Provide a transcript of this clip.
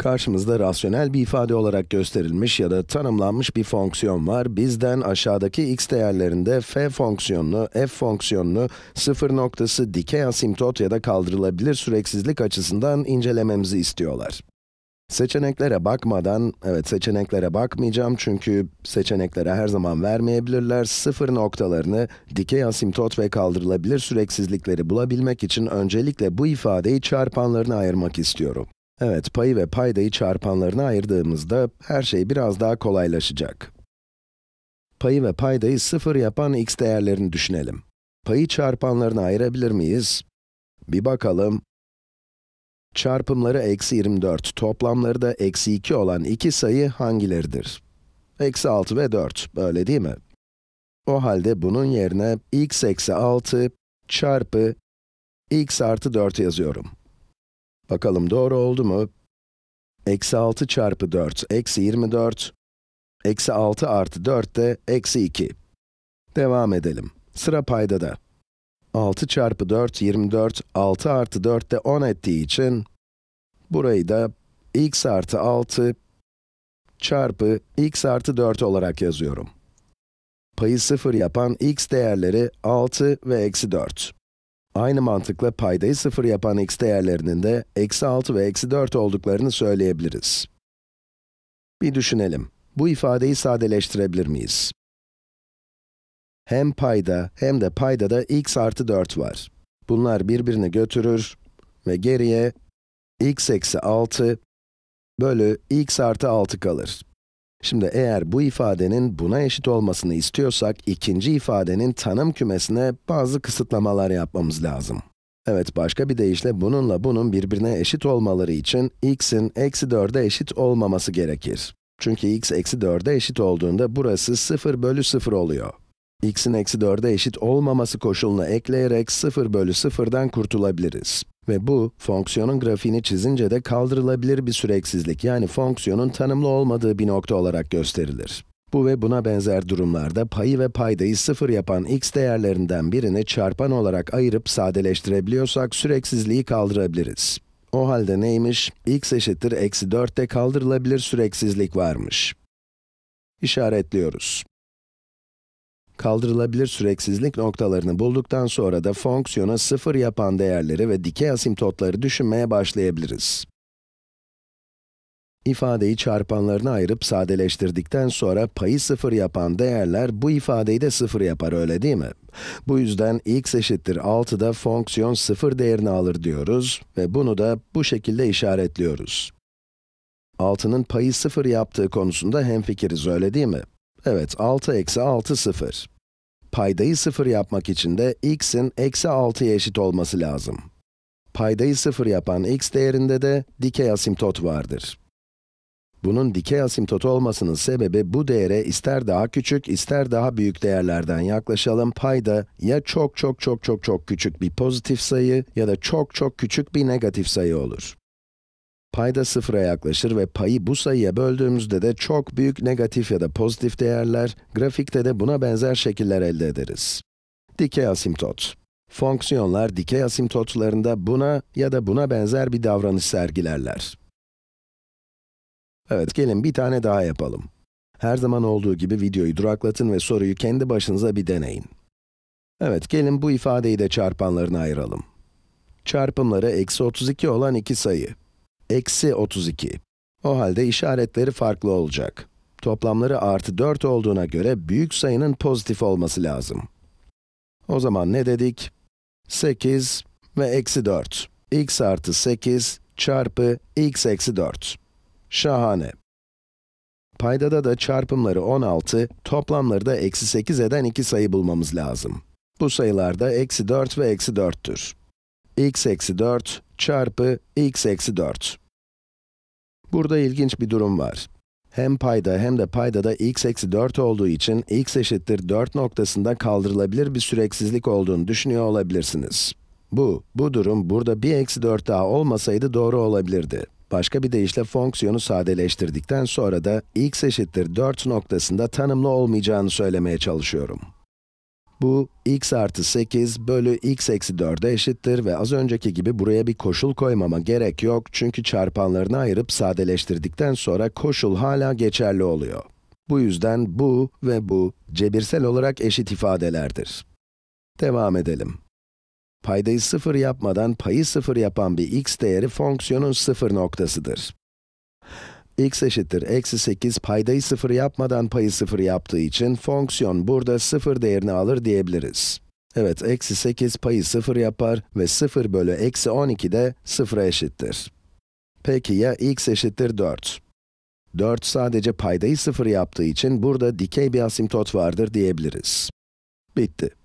Karşımızda rasyonel bir ifade olarak gösterilmiş ya da tanımlanmış bir fonksiyon var. Bizden aşağıdaki x değerlerinde f fonksiyonunu, f fonksiyonunu sıfır noktası, dikey asimtot ya da kaldırılabilir süreksizlik açısından incelememizi istiyorlar. Seçeneklere bakmadan, evet seçeneklere bakmayacağım çünkü seçeneklere her zaman vermeyebilirler. Sıfır noktalarını, dikey asimtot ve kaldırılabilir süreksizlikleri bulabilmek için öncelikle bu ifadeyi çarpanlarına ayırmak istiyorum. Evet, payı ve paydayı çarpanlarına ayırdığımızda her şey biraz daha kolaylaşacak. Payı ve paydayı sıfır yapan x değerlerini düşünelim. Payı çarpanlarına ayırabilir miyiz? Bir bakalım. Çarpımları eksi 24, toplamları da eksi 2 olan iki sayı hangileridir? Eksi 6 ve 4, öyle değil mi? O halde bunun yerine x eksi 6 çarpı x artı 4 yazıyorum. Bakalım doğru oldu mu? Eksi 6 çarpı 4, eksi 24. Eksi 6 artı 4 de eksi 2. Devam edelim. Sıra payda da. 6 çarpı 4, 24, 6 artı 4 de 10 ettiği için burayı da x artı 6 çarpı x artı 4 olarak yazıyorum. Payı 0 yapan x değerleri 6 ve eksi 4. Aynı mantıkla paydayı 0 yapan x değerlerinin de eksi 6 ve eksi 4 olduklarını söyleyebiliriz. Bir düşünelim. Bu ifadeyi sadeleştirebilir miyiz? Hem payda hem de paydada x artı 4 var. Bunlar birbirini götürür ve geriye x eksi 6 bölü x artı 6 kalır. Şimdi eğer bu ifadenin buna eşit olmasını istiyorsak, ikinci ifadenin tanım kümesine bazı kısıtlamalar yapmamız lazım. Evet, başka bir deyişle bununla bunun birbirine eşit olmaları için x'in eksi 4'e eşit olmaması gerekir. Çünkü x eksi 4'e eşit olduğunda burası 0 bölü 0 oluyor. x'in eksi 4'e eşit olmaması koşulunu ekleyerek 0 bölü 0'dan kurtulabiliriz. Ve bu, fonksiyonun grafiğini çizince de kaldırılabilir bir süreksizlik, yani fonksiyonun tanımlı olmadığı bir nokta olarak gösterilir. Bu ve buna benzer durumlarda payı ve paydayı sıfır yapan x değerlerinden birini çarpan olarak ayırıp sadeleştirebiliyorsak süreksizliği kaldırabiliriz. O halde neymiş? x eşittir eksi 4'te kaldırılabilir süreksizlik varmış. İşaretliyoruz. Kaldırılabilir süreksizlik noktalarını bulduktan sonra da fonksiyona sıfır yapan değerleri ve dikey asimtotları düşünmeye başlayabiliriz. İfadeyi çarpanlarına ayırıp sadeleştirdikten sonra payı sıfır yapan değerler bu ifadeyi de sıfır yapar öyle değil mi? Bu yüzden x eşittir 6'da fonksiyon sıfır değerini alır diyoruz ve bunu da bu şekilde işaretliyoruz. 6'nın payı sıfır yaptığı konusunda hemfikiriz öyle değil mi? Evet, 6 eksi 6 0. Paydayı 0 yapmak için de x'in eksi 6'ya eşit olması lazım. Paydayı 0 yapan x değerinde de dikey asimtot vardır. Bunun dikey asimtot olmasının sebebi bu değere ister daha küçük ister daha büyük değerlerden yaklaşalım. Payda ya çok çok çok çok çok küçük bir pozitif sayı ya da çok çok küçük bir negatif sayı olur. Payda sıfıra yaklaşır ve payı bu sayıya böldüğümüzde de çok büyük negatif ya da pozitif değerler, grafikte de buna benzer şekiller elde ederiz. Dikey asimtot. Fonksiyonlar dikey asimtotlarında buna ya da buna benzer bir davranış sergilerler. Evet, gelin bir tane daha yapalım. Her zaman olduğu gibi videoyu duraklatın ve soruyu kendi başınıza bir deneyin. Evet, gelin bu ifadeyi de çarpanlarına ayıralım. Çarpımları eksi 32 olan iki sayı eksi 32. O halde işaretleri farklı olacak. Toplamları artı 4 olduğuna göre büyük sayının pozitif olması lazım. O zaman ne dedik? 8 ve eksi 4. x artı 8 çarpı x eksi 4. Şahane. Paydada da çarpımları 16, toplamları da eksi 8 eden iki sayı bulmamız lazım. Bu sayılar da eksi 4 ve eksi 4'tür x eksi 4 çarpı x eksi 4. Burada ilginç bir durum var. Hem payda hem de paydada x eksi 4 olduğu için x eşittir 4 noktasında kaldırılabilir bir süreksizlik olduğunu düşünüyor olabilirsiniz. Bu, bu durum burada bir eksi 4 daha olmasaydı doğru olabilirdi. Başka bir deyişle fonksiyonu sadeleştirdikten sonra da x eşittir 4 noktasında tanımlı olmayacağını söylemeye çalışıyorum. Bu x artı 8 bölü x eksi 4'e eşittir ve az önceki gibi buraya bir koşul koymama gerek yok çünkü çarpanlarını ayırıp sadeleştirdikten sonra koşul hala geçerli oluyor. Bu yüzden bu ve bu cebirsel olarak eşit ifadelerdir. Devam edelim. Paydayı 0 yapmadan payı 0 yapan bir x değeri fonksiyonun 0 noktasıdır x eşittir eksi 8 paydayı 0 yapmadan payı 0 yaptığı için fonksiyon burada 0 değerini alır diyebiliriz. Evet, eksi 8 payı 0 yapar ve 0 bölü eksi 12 de 0'a eşittir. Peki ya x eşittir 4? 4 sadece paydayı 0 yaptığı için burada dikey bir asimtot vardır diyebiliriz. Bitti.